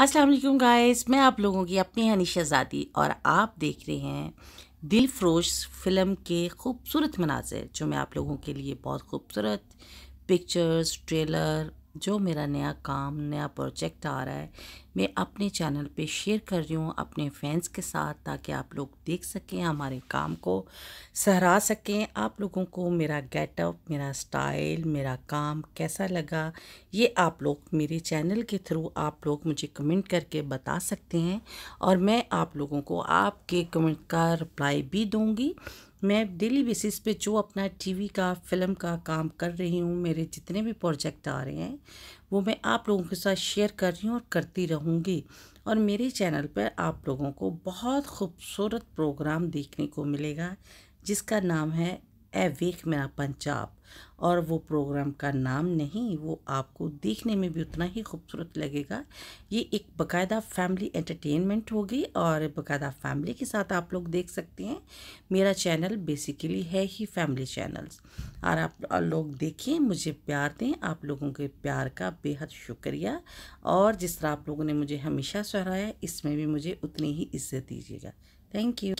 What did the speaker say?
अस्सलाम वालेकुम गाइस मैं आप लोगों की अपनी हनी शहजादी और आप देख रहे हैं दिल फ्रोश फिल्म के खूबसूरत मनाजिर जो मैं आप लोगों के लिए बहुत खूबसूरत पिक्चर्स ट्रेलर जो मेरा नया काम नया प्रोजेक्ट आ रहा है मैं अपने चैनल पे शेयर कर रही हूँ अपने फैंस के साथ ताकि आप लोग देख सकें हमारे काम को सहरा सकें आप लोगों को मेरा गेटअप मेरा स्टाइल मेरा काम कैसा लगा ये आप लोग मेरे चैनल के थ्रू आप लोग मुझे कमेंट करके बता सकते हैं और मैं आप लोगों को आपके कमेंट का रिप्लाई भी दूँगी मैं डेली बेसिस पे जो अपना टीवी का फिल्म का काम कर रही हूँ मेरे जितने भी प्रोजेक्ट आ रहे हैं वो मैं आप लोगों के साथ शेयर कर रही हूँ और करती रहूँगी और मेरे चैनल पर आप लोगों को बहुत खूबसूरत प्रोग्राम देखने को मिलेगा जिसका नाम है ए वेक मेरा पंजाब और वो प्रोग्राम का नाम नहीं वो आपको देखने में भी उतना ही खूबसूरत लगेगा ये एक बाकायदा फैमिली एंटरटेनमेंट होगी और बाकायदा फैमिली के साथ आप लोग देख सकते हैं मेरा चैनल बेसिकली है ही फैमिली चैनल्स और आप लोग देखिए मुझे प्यार दें आप लोगों के प्यार का बेहद शुक्रिया और जिस तरह आप लोगों ने मुझे हमेशा सहराया इसमें भी मुझे उतनी ही इज्जत दीजिएगा थैंक यू